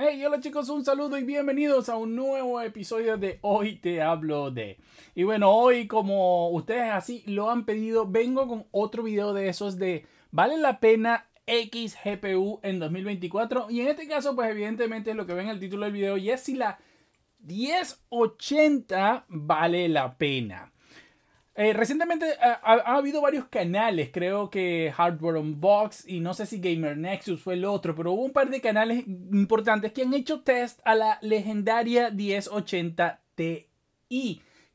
Hey, hola chicos, un saludo y bienvenidos a un nuevo episodio de Hoy te hablo de. Y bueno, hoy como ustedes así lo han pedido, vengo con otro video de esos de ¿Vale la pena X GPU en 2024? Y en este caso, pues evidentemente es lo que ven en el título del video y es si la 1080 vale la pena. Eh, recientemente eh, ha, ha, habido varios canales, creo que Hardware Unbox y no sé si Gamer Nexus fue el otro, pero hubo un par de canales importantes que han hecho test a la legendaria 1080 Ti.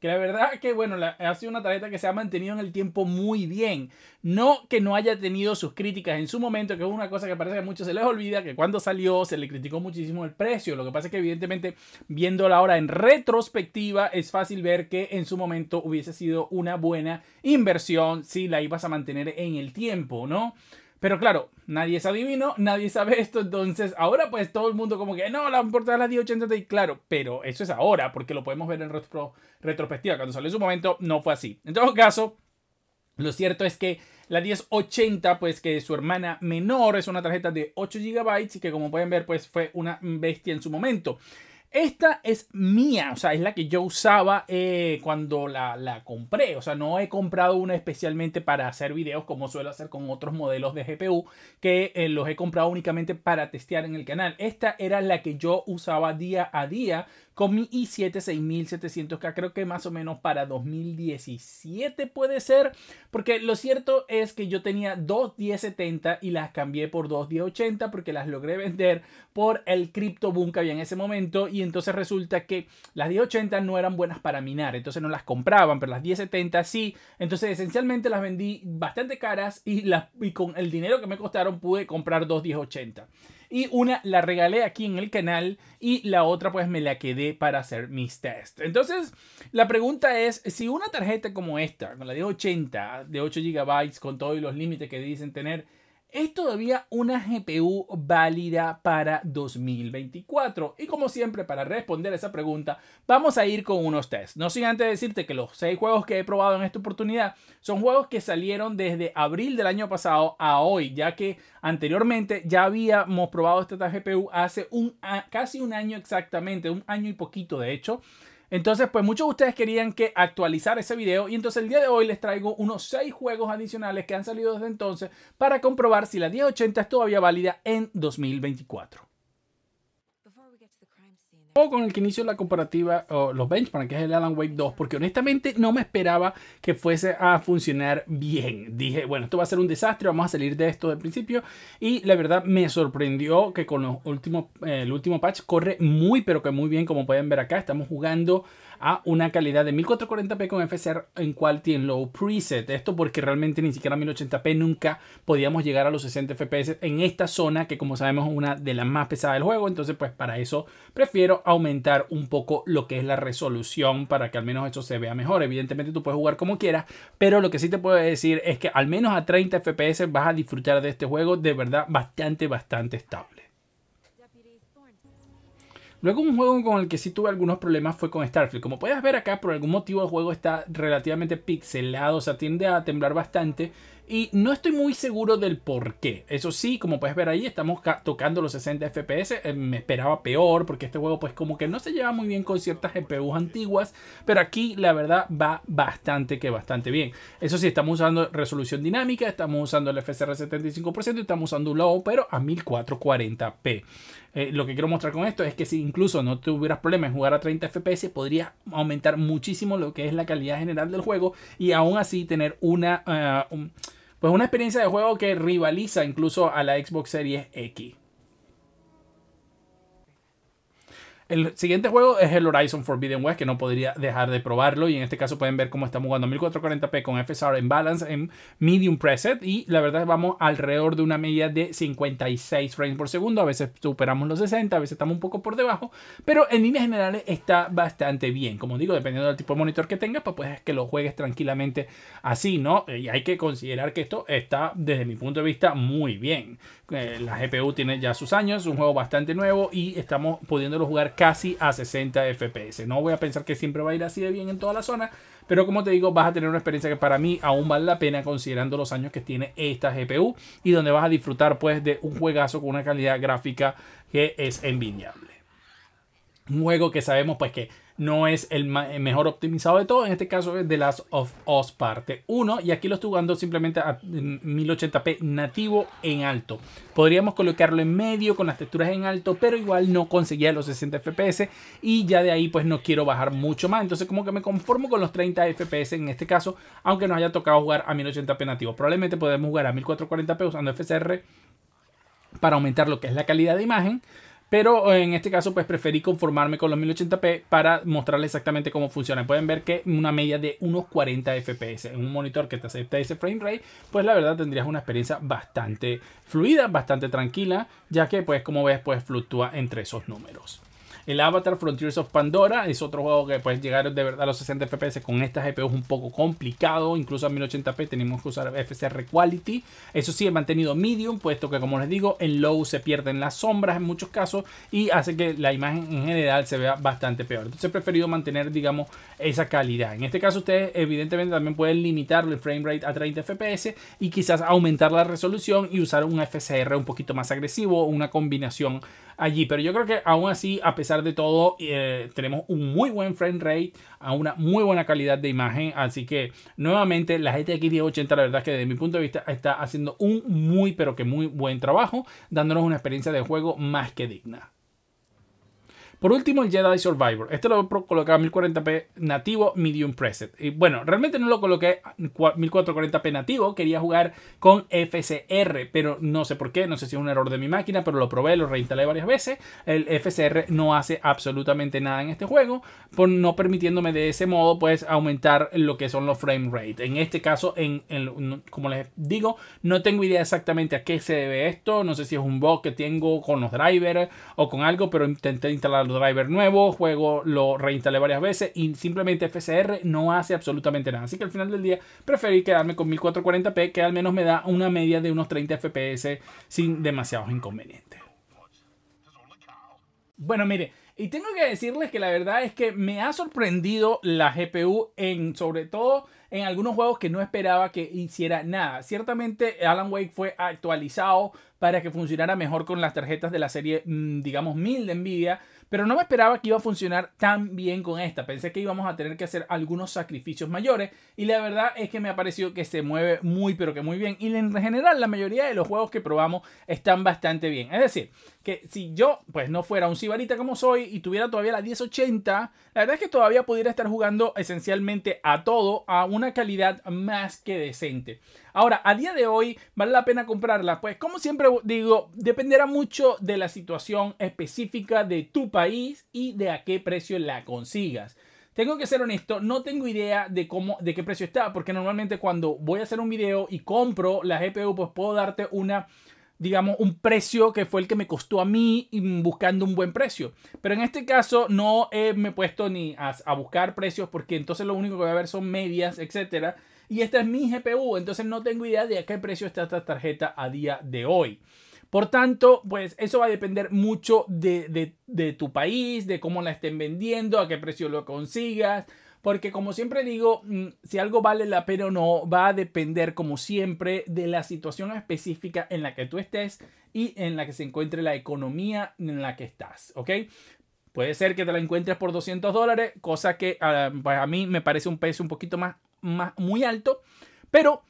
Que la verdad que, bueno, ha sido una tarjeta que se ha mantenido en el tiempo muy bien. No que no haya tenido sus críticas en su momento, que es una cosa que parece que a muchos se les olvida, que cuando salió se le criticó muchísimo el precio. Lo que pasa es que, evidentemente, viéndola ahora en retrospectiva, es fácil ver que en su momento hubiese sido una buena inversión si la ibas a mantener en el tiempo, ¿no? Pero claro, nadie es adivino, nadie sabe esto, entonces ahora pues todo el mundo como que no, la portada la 1080 y claro, pero eso es ahora, porque lo podemos ver en retrospectiva, cuando salió en su momento no fue así. En todo caso, lo cierto es que la 1080, pues que su hermana menor es una tarjeta de 8 GB y que como pueden ver pues fue una bestia en su momento. Esta es mía, o sea, es la que yo usaba eh, cuando la, compré. O sea, no he comprado una especialmente para hacer videos como suelo hacer con otros modelos de GPU, que eh, los he comprado únicamente para testear en el canal. Esta era la que yo usaba día a día con mi i7 6700K, creo que más o menos para 2017 puede ser, porque lo cierto es que yo tenía dos 1070 y las cambié por dos 1080 porque las logré vender por el cripto boom que había en ese momento y entonces resulta que las 1080 no eran buenas para minar, entonces no las compraban, pero las 1070 sí, entonces esencialmente las vendí bastante caras y, con el dinero que me costaron pude comprar dos 1080 y una la regalé aquí en el canal y la otra pues me la quedé para hacer mis tests. Entonces, la pregunta es, si una tarjeta como esta, con la de 80, de 8 GB, con todos los límites que dicen tener, es todavía una GPU válida para 2024. Y como siempre, para responder esa pregunta, vamos a ir con unos tests. No sin antes decirte que los 6 juegos que he probado en esta oportunidad son juegos que salieron desde abril del año pasado a hoy, ya que anteriormente ya habíamos probado esta GPU hace un, casi un año exactamente, un año y poquito de hecho. Entonces, pues muchos de ustedes querían que actualizar ese video y entonces el día de hoy les traigo unos 6 juegos adicionales que han salido desde entonces para comprobar si la 1080 es todavía válida en 2024 o con el que inicio la comparativa, o los benchmarks, que es el Alan Wake 2, porque honestamente no me esperaba que fuese a funcionar bien. Dije, bueno, esto va a ser un desastre, vamos a salir de esto de principio. Y la verdad me sorprendió que con los últimos, eh, el último patch corre muy, pero que muy bien, como pueden ver acá. Estamos jugando a una calidad de 1440p con FSR en Quality en Low Preset. Esto porque realmente ni siquiera 1080p nunca podíamos llegar a los 60 FPS en esta zona, que como sabemos es una de las más pesadas del juego. Entonces, pues para eso prefiero aumentar un poco lo que es la resolución para que al menos eso se vea mejor. Evidentemente tú puedes jugar como quieras, pero lo que sí te puedo decir es que al menos a 30 FPS vas a disfrutar de este juego de verdad bastante, bastante estable. Luego un juego con el que sí tuve algunos problemas fue con Starfield. Como puedes ver acá, por algún motivo el juego está relativamente pixelado, o sea, tiende a temblar bastante. Y no estoy muy seguro del por qué. Eso sí, como puedes ver ahí, estamos tocando los 60 FPS. Eh, me esperaba peor porque este juego pues como que no se lleva muy bien con ciertas GPUs antiguas. Pero aquí la verdad va bastante que bastante bien. Eso sí, estamos usando resolución dinámica, estamos usando el FSR 75% y estamos usando un low, pero a 1440p. Eh, lo que quiero mostrar con esto es que si incluso no tuvieras problemas en jugar a 30 FPS, podrías aumentar muchísimo lo que es la calidad general del juego y aún así tener una... Ah, pues una experiencia de juego que rivaliza incluso a la Xbox Series X. El siguiente juego es el Horizon Forbidden West, que no podría dejar de probarlo. Y en este caso pueden ver cómo estamos jugando 1440p con FSR en balance, en medium preset. Y la verdad vamos alrededor de una media de 56 frames por segundo. A veces superamos los 60, a veces estamos un poco por debajo. Pero en líneas generales está bastante bien. Como digo, dependiendo del tipo de monitor que tengas, pues puedes que lo juegues tranquilamente así, ¿no? Y hay que considerar que esto está, desde mi punto de vista, muy bien. Eh, la GPU tiene ya sus años, es un juego bastante nuevo y estamos pudiéndolo jugar casi a 60 FPS. No voy a pensar que siempre va a ir así de bien en toda la zona, pero como te digo, vas a tener una experiencia que para mí aún vale la pena considerando los años que tiene esta GPU y donde vas a disfrutar pues de un juegazo con una calidad gráfica que es envidiable un juego que sabemos pues que no es el, mejor optimizado de todo. En este caso es The Last of Us parte 1. Y aquí lo estoy jugando simplemente a 1080p nativo en alto. Podríamos colocarlo en medio con las texturas en alto, pero igual no conseguía los 60 FPS. Y ya de ahí pues no quiero bajar mucho más. Entonces como que me conformo con los 30 FPS en este caso. Aunque nos haya tocado jugar a 1080p nativo. Probablemente podemos jugar a 1440p usando FCR para aumentar lo que es la calidad de imagen pero eh, en este caso pues preferí conformarme con los 1080p para mostrarles exactamente cómo funciona. Pueden ver que una media de unos 40 fps en un monitor que te acepta ese frame rate, pues la verdad tendrías una experiencia bastante fluida, bastante tranquila, ya que pues como ves pues fluctúa entre esos números. El Avatar Frontiers of Pandora es otro juego que puede llegar de verdad a los 60 FPS con estas GPUs un poco complicado. Incluso a 1080p tenemos que usar FCR Quality. Eso sí, he mantenido medium, puesto que como les digo, en low se pierden las sombras en muchos casos y hace que la imagen en general se vea bastante peor. Entonces he preferido mantener, digamos, esa calidad. En este caso ustedes evidentemente también pueden limitar el frame rate a 30 FPS y quizás aumentar la resolución y usar un FCR un poquito más agresivo, una combinación allí. Pero yo creo que aún así, a pesar de todo, eh, tenemos un muy buen frame rate, a una muy buena calidad de imagen. Así que nuevamente la GTX 1080, la verdad es que desde mi punto de vista está haciendo un muy pero que muy buen trabajo, dándonos una experiencia de juego más que digna. Por último, el Jedi Survivor. Este lo colocaba a 1040p nativo, medium preset. Y bueno, realmente no lo coloqué a 1440p nativo, quería jugar con FCR, pero no sé por qué, no sé si es un error de mi máquina, pero lo probé, lo reinstalé varias veces. El FCR no hace absolutamente nada en este juego, por no permitiéndome de ese modo pues aumentar lo que son los frame rate. En este caso, en, como les digo, no tengo idea exactamente a qué se debe esto, no sé si es un bug que tengo con los drivers o con algo, pero intenté instalarlo driver nuevo, juego lo reinstalé varias veces y simplemente FCR no hace absolutamente nada. Así que al final del día preferí quedarme con 1440p que al menos me da una media de unos 30 FPS sin demasiados inconvenientes. Bueno, mire, y tengo que decirles que la verdad es que me ha sorprendido la GPU en sobre todo en algunos juegos que no esperaba que hiciera nada. Ciertamente Alan Wake fue actualizado para que funcionara mejor con las tarjetas de la serie, mm, digamos, 1000 de Nvidia, pero no me esperaba que iba a funcionar tan bien con esta. Pensé que íbamos a tener que hacer algunos sacrificios mayores y la verdad es que me ha parecido que se mueve muy pero que muy bien y en general la mayoría de los juegos que probamos están bastante bien. Es decir, que si yo pues no fuera un cibarita como soy y tuviera todavía la 1080, la verdad es que todavía pudiera estar jugando esencialmente a todo a una una calidad más que decente. Ahora, a día de hoy, ¿vale la pena comprarla? Pues como siempre digo, dependerá mucho de la situación específica de tu país y de a qué precio la consigas. Tengo que ser honesto, no tengo idea de cómo, de qué precio está, porque normalmente cuando voy a hacer un video y compro la GPU, pues puedo darte una digamos, un precio que fue el que me costó a mí buscando un buen precio. Pero en este caso no he, me he puesto ni a, buscar precios porque entonces lo único que voy a ver son medias, etcétera. Y esta es mi GPU, entonces no tengo idea de a qué precio está esta tarjeta a día de hoy. Por tanto, pues eso va a depender mucho de, de tu país, de cómo la estén vendiendo, a qué precio lo consigas, porque como siempre digo, mm, si algo vale la pena o no, va a depender como siempre de la situación específica en la que tú estés y en la que se encuentre la economía en la que estás, ¿ok? Puede ser que te la encuentres por 200 dólares, cosa que ah, pues, a, mí me parece un precio un poquito más, más muy alto, pero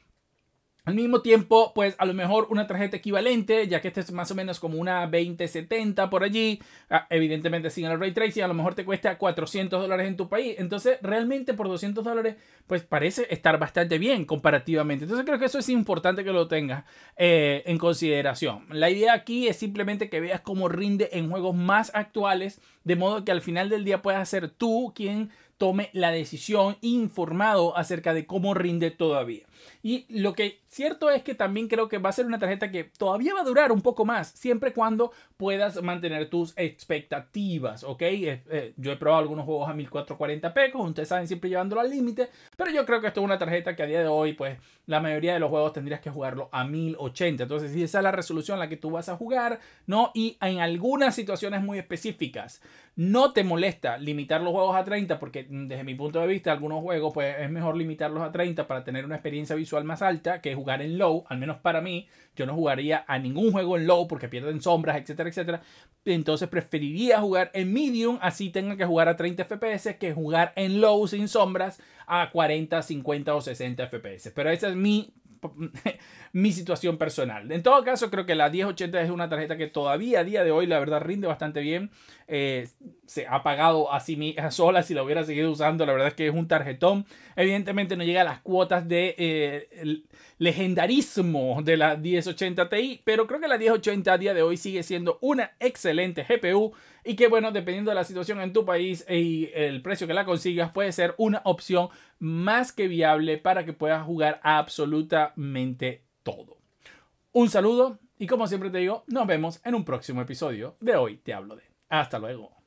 al mismo tiempo, pues a lo mejor una tarjeta equivalente, ya que este es más o menos como una 2070 por allí, ah, evidentemente sin el ray tracing, a lo mejor te cuesta 400 dólares en tu país. Entonces, realmente por 200 dólares, pues parece estar bastante bien comparativamente. Entonces, creo que eso es importante que lo tengas eh, en consideración. La idea aquí es simplemente que veas cómo rinde en juegos más actuales, de modo que al final del día puedas ser tú quien tome la decisión informado acerca de cómo rinde todavía. Y lo que cierto es que también creo que va a ser una tarjeta que todavía va a durar un poco más, siempre cuando puedas mantener tus expectativas, ¿ok? Eh, eh, yo he probado algunos juegos a 1440p, como ustedes saben, siempre llevándolo al límite, pero yo creo que esto es una tarjeta que a día de hoy, pues la mayoría de los juegos tendrías que jugarlo a 1080. Entonces, si esa es la resolución en la que tú vas a jugar, ¿no? Y en algunas situaciones muy específicas, no te molesta limitar los juegos a 30, porque desde mi punto de vista, algunos juegos, pues es mejor limitarlos a 30 para tener una experiencia visual más alta, que jugar en low, al menos para mí, yo no jugaría a ningún juego en low porque pierden sombras, etcétera, etcétera. Entonces preferiría jugar en medium, así tenga que jugar a 30 FPS, que jugar en low sin sombras a 40, 50 o 60 FPS. Pero esa es mi mi situación personal. En todo caso, creo que la 1080 es una tarjeta que todavía a día de hoy, la verdad, rinde bastante bien. Eh, se ha pagado a sí sola si la hubiera seguido usando. La verdad es que es un tarjetón. Evidentemente no llega a las cuotas de eh, legendarismo de la 1080 Ti, pero creo que la 1080 a día de hoy sigue siendo una excelente GPU y que bueno, dependiendo de la situación en tu país y el precio que la consigas, puede ser una opción más que viable para que puedas jugar absolutamente todo. Un saludo y como siempre te digo, nos vemos en un próximo episodio de Hoy Te Hablo de. Hasta luego.